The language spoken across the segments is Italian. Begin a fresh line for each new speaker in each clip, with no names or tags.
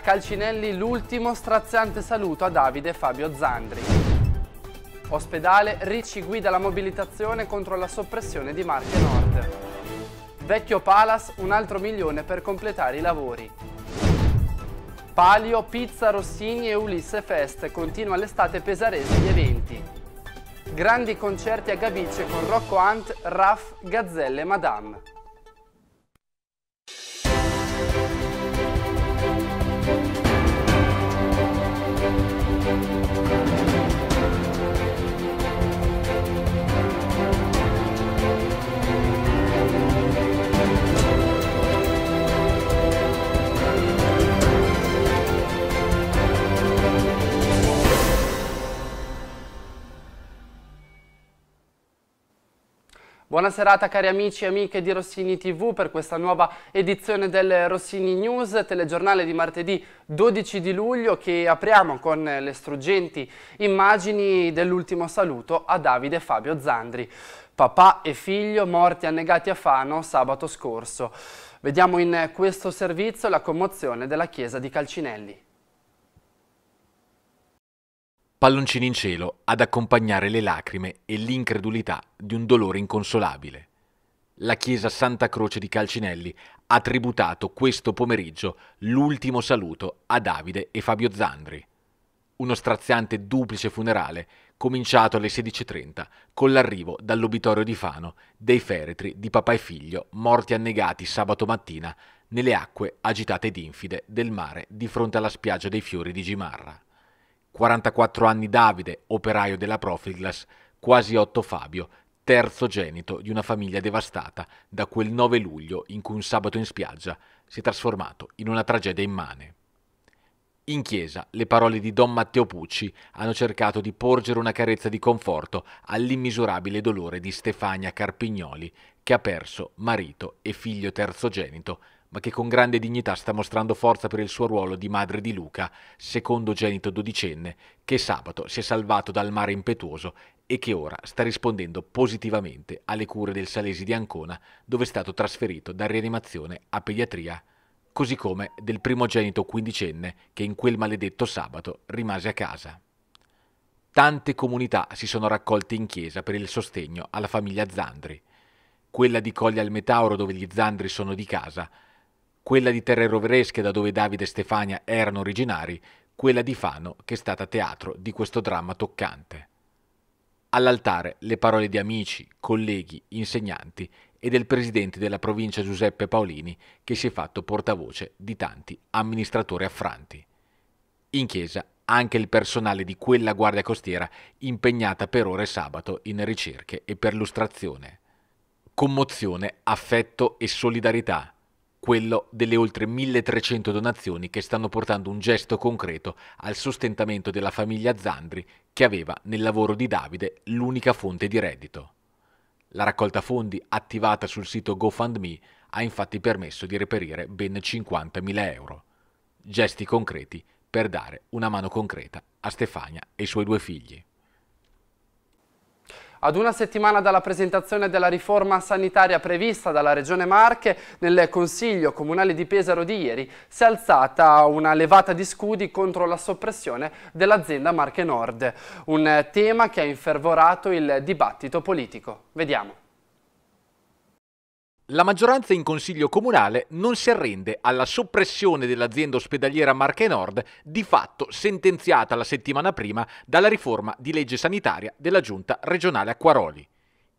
Calcinelli l'ultimo straziante saluto a Davide e Fabio Zandri. Ospedale Ricci guida la mobilitazione contro la soppressione di Marche Nord. Vecchio Palace un altro milione per completare i lavori. Palio, Pizza, Rossini e Ulisse Fest continua l'estate pesarese di eventi. Grandi concerti a Gabice con Rocco Hunt, Raff, Gazzelle e Madame. Buona serata cari amici e amiche di Rossini TV per questa nuova edizione del Rossini News, telegiornale di martedì 12 di luglio che apriamo con le struggenti immagini dell'ultimo saluto a Davide Fabio Zandri. Papà e figlio morti annegati a Fano sabato scorso. Vediamo in questo servizio la commozione della chiesa di Calcinelli
palloncini in cielo ad accompagnare le lacrime e l'incredulità di un dolore inconsolabile. La chiesa Santa Croce di Calcinelli ha tributato questo pomeriggio l'ultimo saluto a Davide e Fabio Zandri. Uno straziante duplice funerale cominciato alle 16.30 con l'arrivo dall'obitorio di Fano dei feretri di papà e figlio morti annegati sabato mattina nelle acque agitate ed infide del mare di fronte alla spiaggia dei fiori di Gimarra. 44 anni Davide, operaio della Profiglas, quasi 8 Fabio, terzogenito di una famiglia devastata da quel 9 luglio in cui un sabato in spiaggia si è trasformato in una tragedia immane. In chiesa le parole di Don Matteo Pucci hanno cercato di porgere una carezza di conforto all'immisurabile dolore di Stefania Carpignoli, che ha perso marito e figlio terzogenito ma che con grande dignità sta mostrando forza per il suo ruolo di madre di Luca, secondogenito dodicenne, che sabato si è salvato dal mare impetuoso e che ora sta rispondendo positivamente alle cure del Salesi di Ancona, dove è stato trasferito da rianimazione a pediatria, così come del primogenito quindicenne che in quel maledetto sabato rimase a casa. Tante comunità si sono raccolte in chiesa per il sostegno alla famiglia Zandri. Quella di Coglia al Metauro, dove gli Zandri sono di casa, quella di Terre Roveresche da dove Davide e Stefania erano originari, quella di Fano che è stata teatro di questo dramma toccante. All'altare le parole di amici, colleghi, insegnanti e del presidente della provincia Giuseppe Paolini che si è fatto portavoce di tanti amministratori affranti. In chiesa anche il personale di quella guardia costiera impegnata per ore sabato in ricerche e perlustrazione. Commozione, affetto e solidarietà quello delle oltre 1300 donazioni che stanno portando un gesto concreto al sostentamento della famiglia Zandri che aveva nel lavoro di Davide l'unica fonte di reddito. La raccolta fondi attivata sul sito GoFundMe ha infatti permesso di reperire ben 50.000 euro. Gesti concreti per dare una mano concreta a Stefania e i suoi due figli.
Ad una settimana dalla presentazione della riforma sanitaria prevista dalla Regione Marche, nel Consiglio Comunale di Pesaro di ieri si è alzata una levata di scudi contro la soppressione dell'azienda Marche Nord, un tema che ha infervorato il dibattito politico. Vediamo. La maggioranza in consiglio
comunale non si arrende alla soppressione dell'azienda ospedaliera Marche Nord, di fatto sentenziata la settimana prima dalla riforma di legge sanitaria della giunta regionale Acquaroli.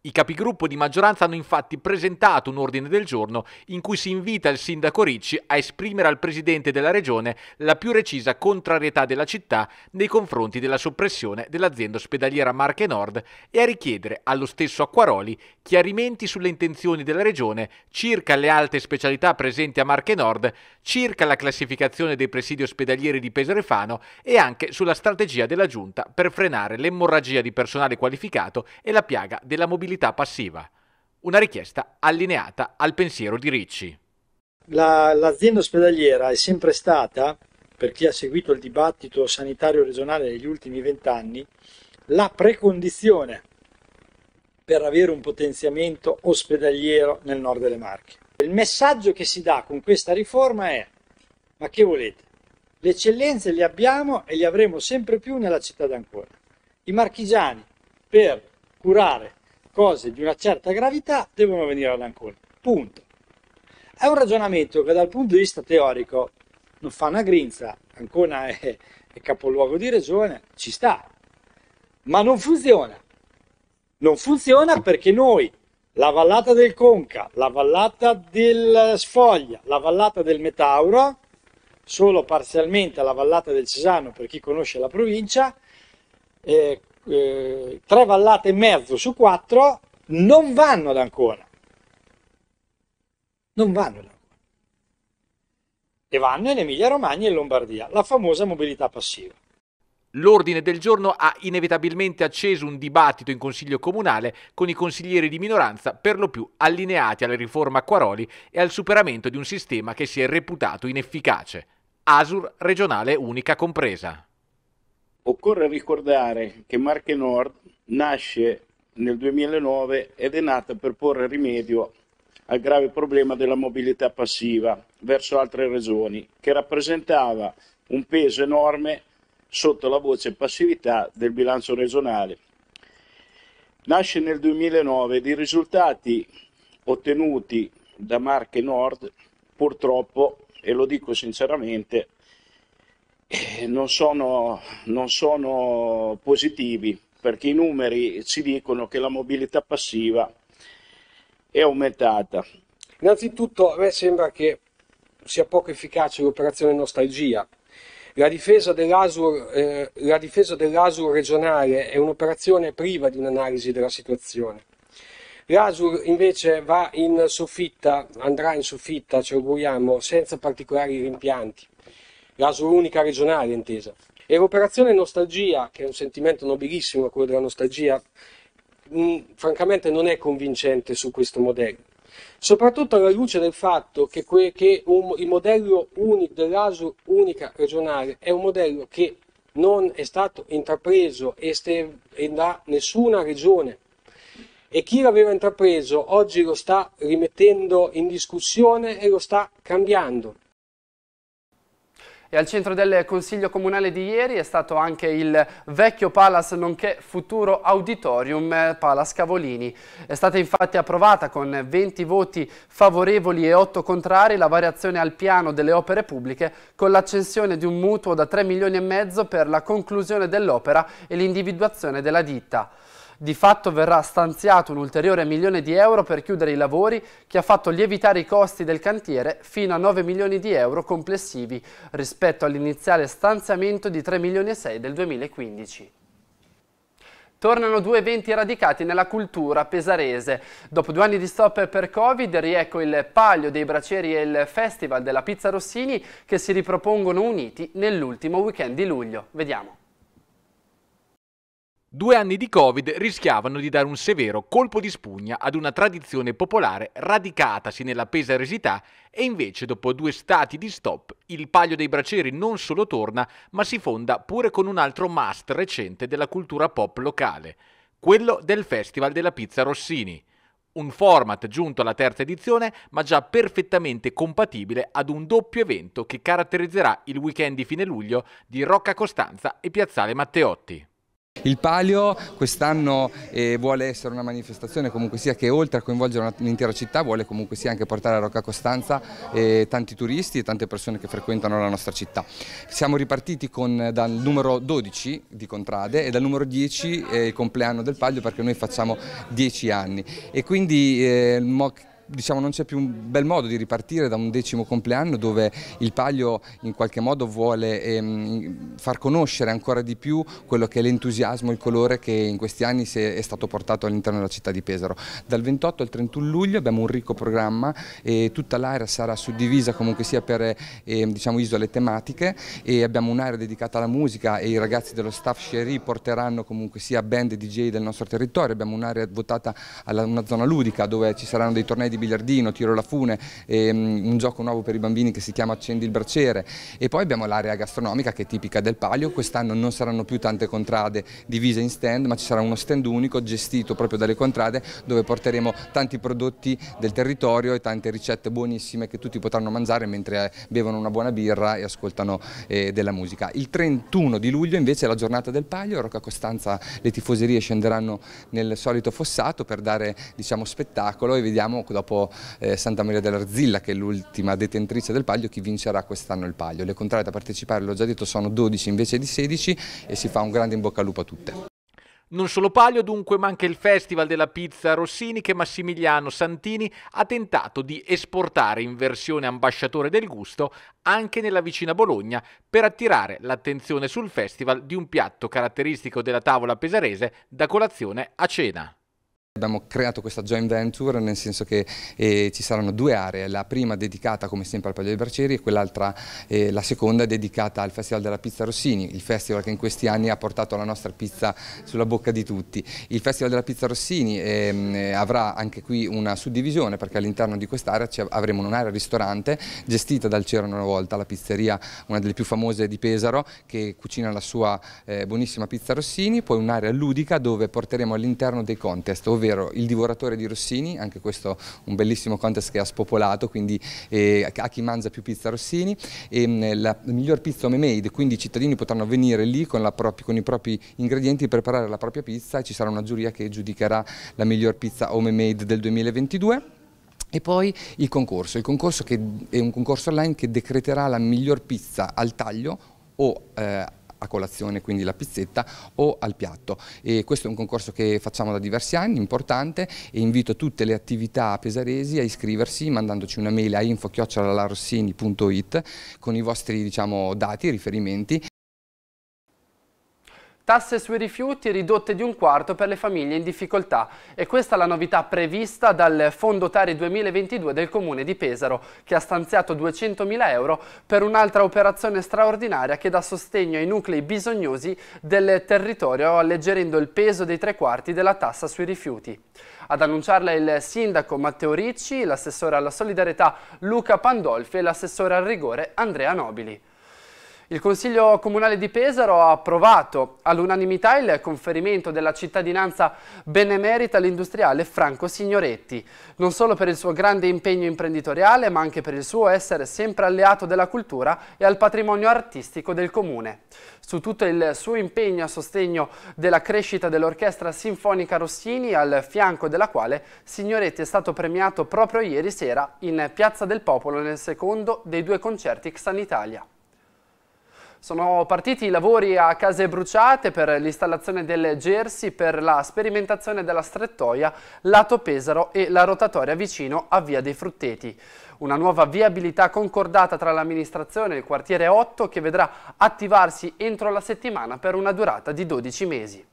I capigruppo di maggioranza hanno infatti presentato un ordine del giorno in cui si invita il sindaco Ricci a esprimere al presidente della regione la più recisa contrarietà della città nei confronti della soppressione dell'azienda ospedaliera Marche Nord e a richiedere allo stesso Acquaroli chiarimenti sulle intenzioni della regione circa le alte specialità presenti a Marche Nord, circa la classificazione dei presidi ospedalieri di Pesrefano e anche sulla strategia della giunta per frenare l'emorragia di personale qualificato e la piaga della mobilità disponibilità passiva, una richiesta allineata al pensiero di Ricci.
La, l'azienda ospedaliera è sempre stata, per chi ha seguito il dibattito sanitario regionale negli ultimi vent'anni, la precondizione per avere un potenziamento ospedaliero nel nord delle Marche. Il messaggio che si dà con questa riforma è, ma che volete? Le eccellenze le abbiamo e le avremo sempre più nella città d'Ancona. I marchigiani per curare cose di una certa gravità devono venire ad Ancona. Punto. È un ragionamento che dal punto di vista teorico non fa una grinza, Ancona è, è capoluogo di regione, ci sta, ma non funziona. Non funziona perché noi la vallata del Conca, la vallata del Sfoglia, la vallata del Metauro, solo parzialmente la vallata del Cesano per chi conosce la provincia, eh, eh, tre vallate e mezzo su quattro non vanno ad Ancona. Non vanno ad Ancona. E vanno in Emilia Romagna e in Lombardia, la famosa mobilità
passiva. L'ordine del giorno ha inevitabilmente acceso un dibattito in Consiglio Comunale con i consiglieri di minoranza per lo più allineati alla riforma Quaroli e al superamento di un sistema che si è reputato inefficace. Asur regionale unica compresa.
Occorre ricordare che Marche Nord nasce nel 2009 ed è nata per porre rimedio al grave problema della mobilità passiva verso altre regioni, che rappresentava un peso enorme sotto la voce passività del bilancio regionale. Nasce nel 2009 ed i risultati ottenuti da Marche Nord, purtroppo, e lo dico sinceramente, eh, non sono, non sono positivi perché i numeri ci dicono che la mobilità passiva è aumentata. Innanzitutto
a me sembra che sia poco efficace l'operazione nostalgia. La difesa, dell'Asur, eh, la regionale è un'operazione priva di un'analisi della situazione. L'ASUR invece va in soffitta, andrà in soffitta, ci auguriamo, senza particolari rimpianti raso unica regionale intesa. E l'operazione nostalgia, che è un sentimento nobilissimo quello della nostalgia, mh, mm, francamente non è convincente su questo modello. Soprattutto alla luce del fatto che, que- che un, il modello unico dell'ASU unica regionale è un modello che non è stato intrapreso ester- da nessuna regione e chi l'aveva intrapreso oggi lo sta rimettendo in discussione e lo sta cambiando.
E al centro del Consiglio Comunale di ieri è stato anche il vecchio Palace nonché futuro Auditorium eh, Palace Cavolini. È stata infatti approvata con 20 voti favorevoli e 8 contrari la variazione al piano delle opere pubbliche con l'accensione di un mutuo da 3 milioni e mezzo per la conclusione dell'opera e l'individuazione della ditta. Di fatto verrà stanziato un ulteriore milione di euro per chiudere i lavori che ha fatto lievitare i costi del cantiere fino a 9 milioni di euro complessivi rispetto all'iniziale stanziamento di 3 milioni e 6 del 2015. Tornano due eventi radicati nella cultura pesarese. Dopo due anni di stop per Covid, riecco il Palio dei Braceri e il Festival della Pizza Rossini che si ripropongono uniti nell'ultimo weekend di luglio. Vediamo.
Due anni di Covid rischiavano di dare un severo colpo di spugna ad una tradizione popolare radicatasi nella pesaresità e invece dopo due stati di stop il Palio dei Braceri non solo torna ma si fonda pure con un altro must recente della cultura pop locale, quello del Festival della Pizza Rossini. Un format giunto alla terza edizione ma già perfettamente compatibile ad un doppio evento che caratterizzerà il weekend di fine luglio di Rocca
Costanza e Piazzale Matteotti. Il Palio quest'anno eh, vuole essere una manifestazione comunque sia che oltre a coinvolgere un'intera città vuole comunque sia anche portare a Rocca Costanza eh, tanti turisti e tante persone che frequentano la nostra città. Siamo ripartiti con, dal numero 12 di Contrade e dal numero 10 eh, il compleanno del Palio perché noi facciamo 10 anni e quindi eh, il MOC diciamo, non c'è più un bel modo di ripartire da un decimo compleanno dove il Paglio in qualche modo vuole ehm, far conoscere ancora di più quello che è l'entusiasmo, il colore che in questi anni è stato portato all'interno della città di Pesaro. Dal 28 al 31 luglio abbiamo un ricco programma e tutta l'area sarà suddivisa comunque sia per ehm, diciamo, isole tematiche e abbiamo un'area dedicata alla musica e i ragazzi dello staff Sherry porteranno comunque sia band DJ del nostro territorio, abbiamo un'area votata alla una zona ludica dove ci saranno dei tornei di di biliardino, tiro la fune, ehm, un gioco nuovo per i bambini che si chiama Accendi il braciere e poi abbiamo l'area gastronomica che è tipica del Palio, quest'anno non saranno più tante contrade divise in stand ma ci sarà uno stand unico gestito proprio dalle contrade dove porteremo tanti prodotti del territorio e tante ricette buonissime che tutti potranno mangiare mentre eh, bevono una buona birra e ascoltano eh, della musica. Il 31 di luglio invece è la giornata del Palio, a Rocca Costanza le tifoserie scenderanno nel solito fossato per dare diciamo, spettacolo e vediamo dopo dopo eh, Santa Maria dell'Arzilla che è l'ultima detentrice del Paglio, chi vincerà quest'anno il Paglio. Le contrarie da partecipare, l'ho già detto, sono 12 invece di 16 e si fa un grande in bocca al lupo a tutte.
Non solo Palio dunque, ma anche il Festival della Pizza Rossini che Massimiliano Santini ha tentato di esportare in versione ambasciatore del gusto anche nella vicina Bologna per attirare l'attenzione sul festival di un piatto caratteristico della tavola pesarese da colazione a cena.
Abbiamo creato questa joint venture nel senso che eh, ci saranno due aree, la prima dedicata come sempre al Palio dei Braceri e quell'altra, eh, la seconda, dedicata al Festival della Pizza Rossini, il festival che in questi anni ha portato la nostra pizza sulla bocca di tutti. Il Festival della Pizza Rossini eh, avrà anche qui una suddivisione perché all'interno di quest'area avremo un'area ristorante gestita dal C'erano una volta, la pizzeria, una delle più famose di Pesaro che cucina la sua eh, buonissima pizza Rossini, poi un'area ludica dove porteremo all'interno dei contest, ovvero ovvero Il divoratore di Rossini, anche questo un bellissimo contest che ha spopolato, quindi eh, a chi mangia più pizza Rossini, e mm, la miglior pizza home made, quindi i cittadini potranno venire lì con, propria, con i propri ingredienti, preparare la propria pizza e ci sarà una giuria che giudicherà la miglior pizza home made del 2022. E poi il concorso, il concorso che è un concorso online che decreterà la miglior pizza al taglio o eh, a colazione, quindi la pizzetta, o al piatto. E questo è un concorso che facciamo da diversi anni, importante, e invito tutte le attività pesaresi a iscriversi mandandoci una mail a info.chiocciolarossini.it con i vostri diciamo, dati e riferimenti.
Tasse sui rifiuti ridotte di un quarto per le famiglie in difficoltà. E questa è la novità prevista dal Fondo Tari 2022 del Comune di Pesaro, che ha stanziato 200.000 euro per un'altra operazione straordinaria che dà sostegno ai nuclei bisognosi del territorio, alleggerendo il peso dei tre quarti della tassa sui rifiuti. Ad annunciarla il sindaco Matteo Ricci, l'assessore alla solidarietà Luca Pandolfi e l'assessore al rigore Andrea Nobili. Il Consiglio Comunale di Pesaro ha approvato all'unanimità il conferimento della cittadinanza benemerita all'industriale Franco Signoretti, non solo per il suo grande impegno imprenditoriale, ma anche per il suo essere sempre alleato della cultura e al patrimonio artistico del Comune. Su tutto il suo impegno a sostegno della crescita dell'Orchestra Sinfonica Rossini, al fianco della quale Signoretti è stato premiato proprio ieri sera in Piazza del Popolo nel secondo dei due concerti Xanitalia. Italia. Sono partiti i lavori a case bruciate per l'installazione delle jersey per la sperimentazione della strettoia lato Pesaro e la rotatoria vicino a Via dei Frutteti. Una nuova viabilità concordata tra l'amministrazione e il quartiere 8 che vedrà attivarsi entro la settimana per una durata di 12 mesi.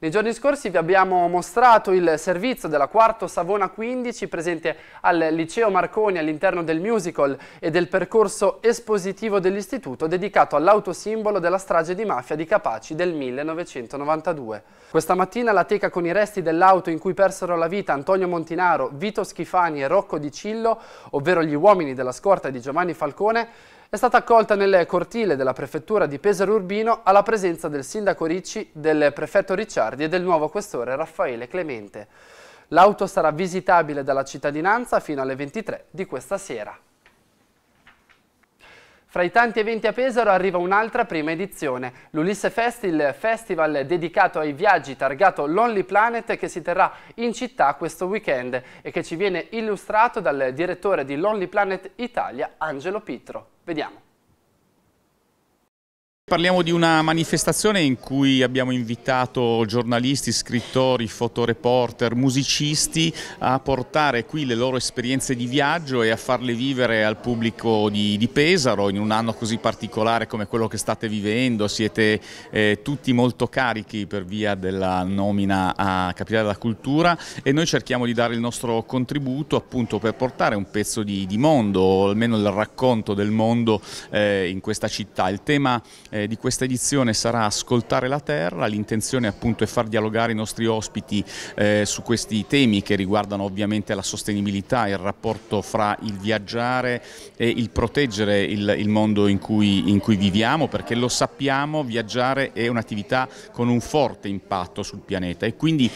Nei giorni scorsi vi abbiamo mostrato il servizio della Quarto Savona 15 presente al Liceo Marconi all'interno del musical e del percorso espositivo dell'istituto dedicato all'autosimbolo della strage di mafia di Capaci del 1992. Questa mattina la teca con i resti dell'auto in cui persero la vita Antonio Montinaro, Vito Schifani e Rocco Di Cillo, ovvero gli uomini della scorta di Giovanni Falcone, è stata accolta nel cortile della prefettura di Pesaro Urbino alla presenza del sindaco Ricci, del prefetto Ricciardi e del nuovo questore Raffaele Clemente. L'auto sarà visitabile dalla cittadinanza fino alle 23 di questa sera. Fra i tanti eventi a Pesaro arriva un'altra prima edizione, l'Ulisse Fest, il festival dedicato ai viaggi targato Lonely Planet che si terrà in città questo weekend e che ci viene illustrato dal direttore di Lonely Planet Italia, Angelo Pitro. Vediamo.
Parliamo di una manifestazione in cui abbiamo invitato giornalisti, scrittori, fotoreporter, musicisti a portare qui le loro esperienze di viaggio e a farle vivere al pubblico di, di Pesaro in un anno così particolare come quello che state vivendo. Siete eh, tutti molto carichi per via della nomina a Capitale della Cultura e noi cerchiamo di dare il nostro contributo appunto per portare un pezzo di, di mondo o almeno il racconto del mondo eh, in questa città. Il tema eh, eh, di questa edizione sarà Ascoltare la Terra, l'intenzione appunto è far dialogare i nostri ospiti eh, su questi temi che riguardano ovviamente la sostenibilità, e il rapporto fra il viaggiare e il proteggere il, il mondo in cui, in cui viviamo, perché lo sappiamo, viaggiare è un'attività con un forte impatto sul pianeta e quindi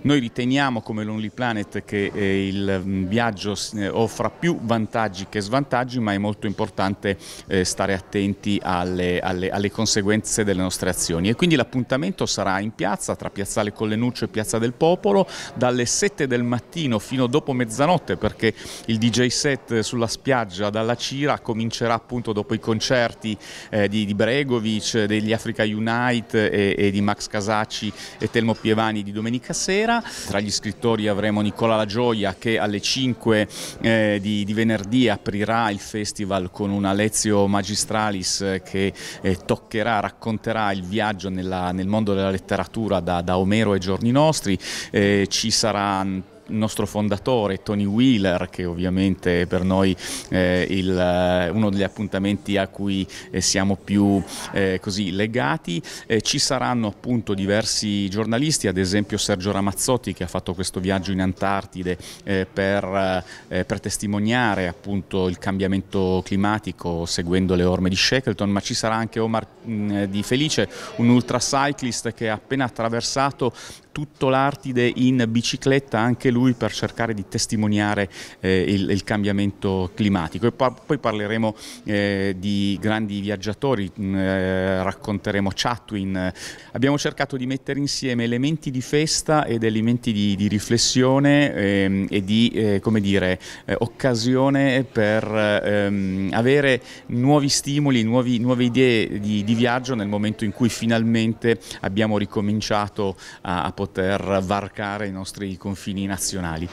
noi riteniamo come Lonely Planet che eh, il mm, viaggio eh, offra più vantaggi che svantaggi, ma è molto importante eh, stare attenti alle, alle, alle, conseguenze delle nostre azioni. E quindi l'appuntamento sarà in piazza, tra Piazzale Collenuccio e Piazza del Popolo, dalle 7 del mattino fino dopo mezzanotte, perché il DJ set sulla spiaggia dalla Cira comincerà appunto dopo i concerti eh, di, di, Bregovic, degli Africa Unite e, eh, e di Max Casacci e Telmo Pievani di domenica sera sera. Tra gli scrittori avremo Nicola La Gioia che alle 5 eh, di, di, venerdì aprirà il festival con una Lezio Magistralis eh, che eh, toccherà, racconterà il viaggio nella, nel mondo della letteratura da, da Omero ai giorni nostri. Eh, ci saranno nostro fondatore Tony Wheeler, che ovviamente è per noi eh, il, eh, uno degli appuntamenti a cui eh, siamo più eh, così legati. Eh, ci saranno appunto diversi giornalisti, ad esempio Sergio Ramazzotti che ha fatto questo viaggio in Antartide eh, per, per, testimoniare appunto il cambiamento climatico seguendo le orme di Shackleton, ma ci sarà anche Omar mh, mm, Di Felice, un ultracyclist che ha appena attraversato tutto l'Artide in bicicletta, anche lui lui per cercare di testimoniare eh, il, il, cambiamento climatico. E pa poi parleremo eh, di grandi viaggiatori, mh, mm, eh, racconteremo Chatwin. Abbiamo cercato di mettere insieme elementi di festa ed elementi di, di riflessione ehm, e di, eh, come dire, eh, occasione per ehm, avere nuovi stimoli, nuovi, nuove idee di, di, viaggio nel momento in cui finalmente abbiamo ricominciato a, a poter varcare i nostri confini nazionali nazionali.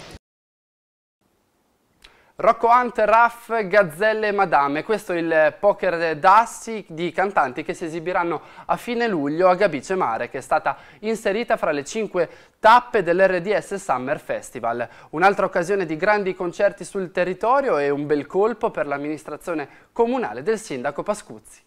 Rocco Hunt, Raff, Gazzelle e Madame, questo è il poker d'assi di cantanti che si esibiranno a fine luglio a Gabice Mare, che è stata inserita fra le cinque tappe dell'RDS Summer Festival. Un'altra occasione di grandi concerti sul territorio e un bel colpo per l'amministrazione comunale del sindaco Pascuzzi.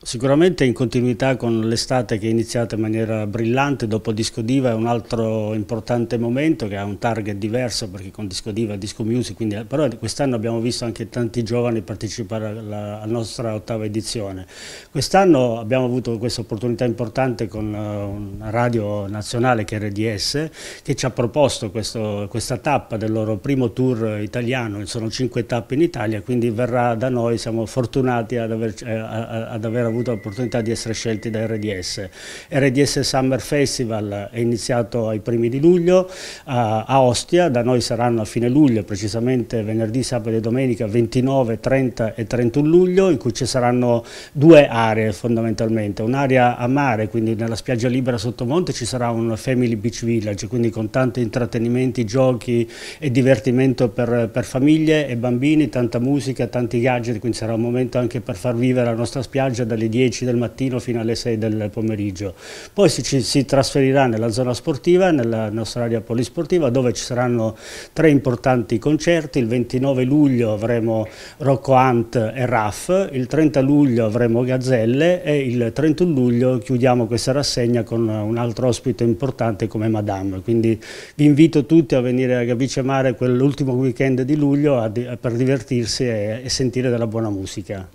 Sicuramente in continuità con l'estate che è iniziata in maniera brillante, dopo Disco Diva è un altro importante momento che ha un target diverso perché con Disco Diva è Disco Music, quindi, però quest'anno abbiamo visto anche tanti giovani partecipare alla, alla nostra ottava edizione. Quest'anno abbiamo avuto questa opportunità importante con eh, una radio nazionale che è RDS che ci ha proposto questo, questa tappa del loro primo tour italiano, sono cinque tappe in Italia, quindi verrà da noi, siamo fortunati ad aver, eh, ad aver avuto l'opportunità di essere scelti da RDS. RDS Summer Festival è iniziato ai primi di luglio a Ostia, da noi saranno a fine luglio, precisamente venerdì, sabato e domenica 29, 30 e 31 luglio, in cui ci saranno due aree fondamentalmente, un'area a mare, quindi nella spiaggia libera sotto monte ci sarà un Family Beach Village, quindi con tanti intrattenimenti, giochi e divertimento per, per famiglie e bambini, tanta musica, tanti gadget, quindi sarà un momento anche per far vivere la nostra spiaggia da dalle 10 del mattino fino alle 6 del pomeriggio. Poi si, si trasferirà nella zona sportiva, nella nostra area polisportiva, dove ci saranno tre importanti concerti. Il 29 luglio avremo Rocco Hunt e Raff, il 30 luglio avremo Gazzelle e il 31 luglio chiudiamo questa rassegna con un altro ospite importante come Madame. Quindi vi invito tutti a venire a Gavice Mare quell'ultimo weekend di luglio per divertirsi e, sentire della buona musica.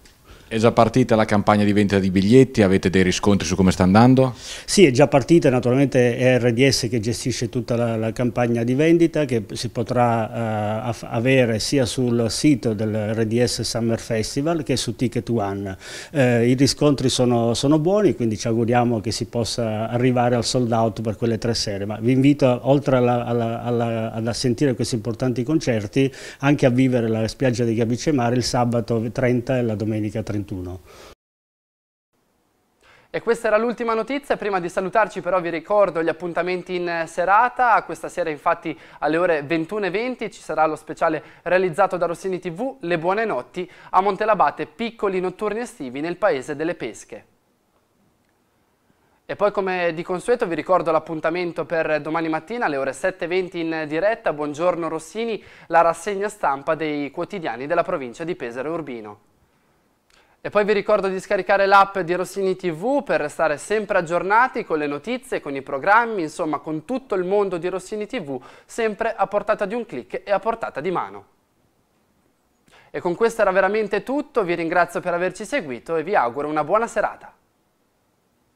È già partita la campagna di vendita di biglietti? Avete dei riscontri su come sta andando?
Sì, è già partita, naturalmente è RDS che gestisce tutta la, la campagna di vendita che si potrà uh, avere sia sul sito del RDS Summer Festival che su Ticket One. Uh, I riscontri sono, sono, buoni, quindi ci auguriamo che si possa arrivare al sold out per quelle tre sere, ma vi invito, oltre alla, alla, alla, alla sentire questi importanti concerti, anche a vivere la spiaggia di Gabicemare il sabato 30 e la domenica 30. 2021.
E questa era l'ultima notizia, prima di salutarci però vi ricordo gli appuntamenti in serata, questa sera infatti alle ore 21.20 ci sarà lo speciale realizzato da Rossini TV Le Buone Notti a Montelabate, piccoli notturni estivi nel paese delle pesche. E poi come di consueto vi ricordo l'appuntamento per domani mattina alle ore 7.20 in diretta, buongiorno Rossini, la rassegna stampa dei quotidiani della provincia di Pesaro Urbino. E poi vi ricordo di scaricare l'app di Rossini TV per restare sempre aggiornati con le notizie, con i programmi, insomma con tutto il mondo di Rossini TV, sempre a portata di un clic e a portata di mano. E con questo era veramente tutto, vi ringrazio per averci seguito e vi auguro una buona serata.